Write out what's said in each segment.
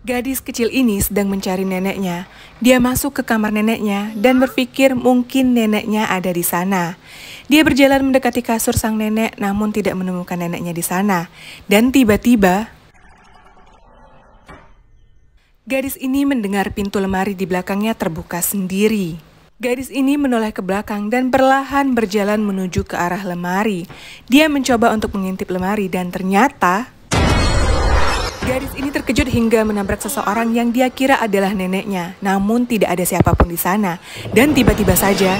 Gadis kecil ini sedang mencari neneknya. Dia masuk ke kamar neneknya dan berpikir mungkin neneknya ada di sana. Dia berjalan mendekati kasur sang nenek namun tidak menemukan neneknya di sana. Dan tiba-tiba Gadis ini mendengar pintu lemari di belakangnya terbuka sendiri. Gadis ini menoleh ke belakang dan perlahan berjalan menuju ke arah lemari. Dia mencoba untuk mengintip lemari dan ternyata Gadis ini terkejut hingga menabrak seseorang yang dia kira adalah neneknya, namun tidak ada siapapun di sana. Dan tiba-tiba saja,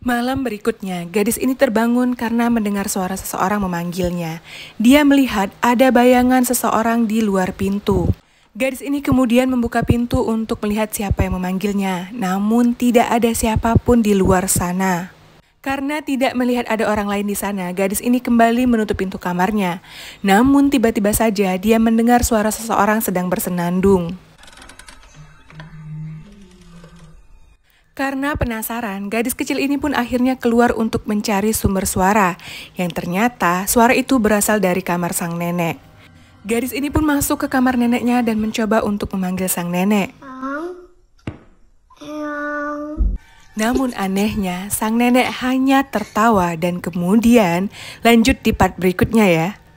Malam berikutnya, gadis ini terbangun karena mendengar suara seseorang memanggilnya. Dia melihat ada bayangan seseorang di luar pintu. Gadis ini kemudian membuka pintu untuk melihat siapa yang memanggilnya, namun tidak ada siapapun di luar sana. Karena tidak melihat ada orang lain di sana, gadis ini kembali menutup pintu kamarnya. Namun tiba-tiba saja dia mendengar suara seseorang sedang bersenandung. Karena penasaran, gadis kecil ini pun akhirnya keluar untuk mencari sumber suara, yang ternyata suara itu berasal dari kamar sang nenek. Gadis ini pun masuk ke kamar neneknya dan mencoba untuk memanggil sang nenek. Namun anehnya, sang nenek hanya tertawa dan kemudian lanjut di part berikutnya ya.